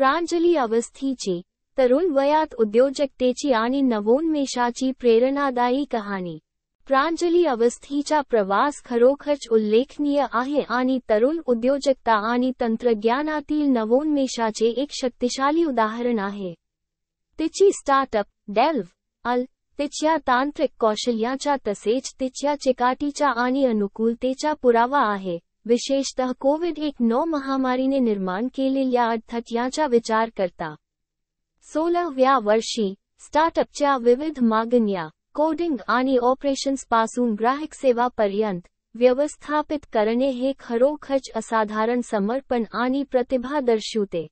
अवस्थी ची तरुण वयात उद्योजकते नवोन्मेषा नवोन्मेषाची प्रेरणादायी प्रांजलि अवस्थी अवस्थीचा प्रवास खरोखरच उल्लेखनीय आहे आणि तरुण उद्योजकता आणि तंत्रज्ञानातील नवोन्मेषाचे एक शक्तिशाली उदाहरण आहे तिची स्टार्टअप डेल्व अल तिच्या तांत्रिक कौशल्याच्या तसेच तिच्या चिकाटीच्या आणि अनुकूलतेचा पुरावा आहे विशेषतः कोविड एक नौ महामारी ने निर्माण के केलेल्या अडथट याचा विचार करता सोलह व्या वर्षी स्टार्टअप स्टार्टअपच्या विविध मागण्या कोडिंग आणि पासून ग्राहक सेवा पर्यंत व्यवस्थापित करणे हे खरोखच असाधारण समर्पण आणि प्रतिभा दर्शवते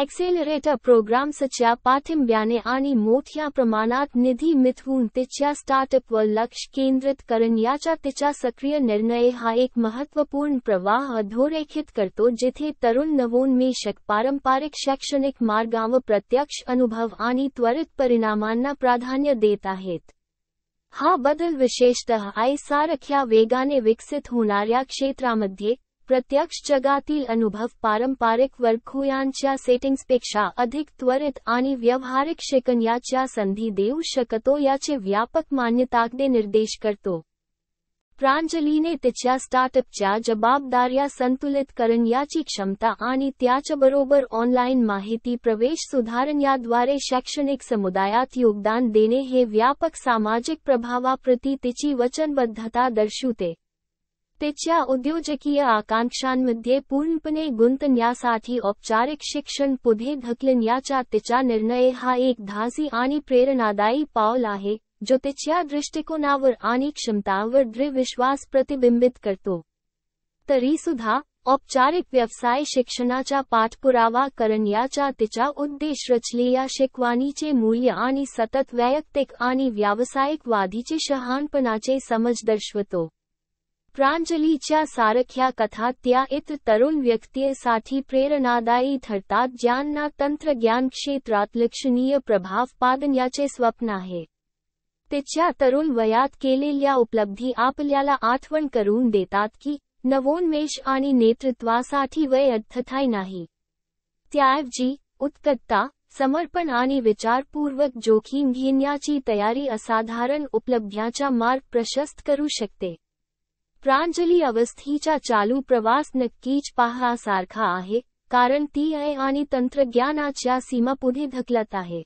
एक्सेलरेटर प्रोग्राम प्रोग्रामसच्या पाठिंब्याने आणि मोठ्या प्रमाणात निधी मिथवून तिच्या व लक्ष केंद्रित करण याचा तिचा सक्रिय निर्णय हा एक महत्वपूर्ण प्रवाह अधोरेखित करतो जिथे तरुण नवोन्मेषक पारंपरिक शैक्षणिक मार्गावर प्रत्यक्ष अनुभव आणि त्वरित परिणामांना प्राधान्य देत आहेत हा बदल विशेषतः आयसारख्या वेगाने विकसित होणाऱ्या क्षेत्रामध्ये प्रत्यक्ष जगातील अनुभव पारंपरिक वर्गखोयांच्या सेटिंग्सपेक्षा अधिक त्वरित आणि व्यावहारिक शिकण्याच्या संधी देऊ शकतो याचे व्यापक मान्यताकडे निर्देश करतो प्रांजलीने तिच्या स्टार्टअपच्या जबाबदाऱ्या संतुलित करण्याची क्षमता आणि त्याच्याबरोबर ऑनलाइन माहिती प्रवेश सुधारण्याद्वारे शैक्षणिक समुदायात योगदान देणे हे व्यापक सामाजिक प्रभावाप्रती तिची वचनबद्धता दर्शवते त्याच्या उद्योजकीय आकांक्षांमध्ये पूर्णपणे गुंतण्यासाठी औपचारिक शिक्षण पुढे ढकलण्याचा त्याचा निर्णय हा एक धासी आणि प्रेरणादायी पाऊल आहे जो त्याच्या दृष्टिकोनावर आणि क्षमतावर दृढ विश्वास प्रतिबिंबित करतो तरी सुद्धा औपचारिक व्यवसाय शिक्षणाचा पाठपुरावा करण्याचा तिचा उद्देश रचलेल्या शिकवाणीचे मूल्य आणि सतत वैयक्तिक आणि व्यावसायिक वादीचे शहाणपणाचे समज दर्शवतो प्रांजलीच्या सारख्या कथा त्या इत तरुण व्यक्तीसाठी प्रेरणादायी ठरतात ज्यांना ज्ञान क्षेत्रात लक्षणीय प्रभाव पाडण्याचे स्वप्न आहे तिच्या तरुण वयात केलेल्या उपलब्धी आपल्याला आठवण करून देतात की नवोन्मेष आणि नेतृत्वासाठी वय अर्थथाय नाही त्याऐवजी उत्कटता समर्पण आणि विचारपूर्वक जोखीम घेण्याची तयारी असाधारण उपलब्ध्याचा मार्ग प्रशस्त करू शकते प्रांजली अवस्थीचा चालू प्रवास नक्कीच सारखा आहे कारण ती आहे आणि तंत्रज्ञानाच्या सीमा पुढे ढकलत आहे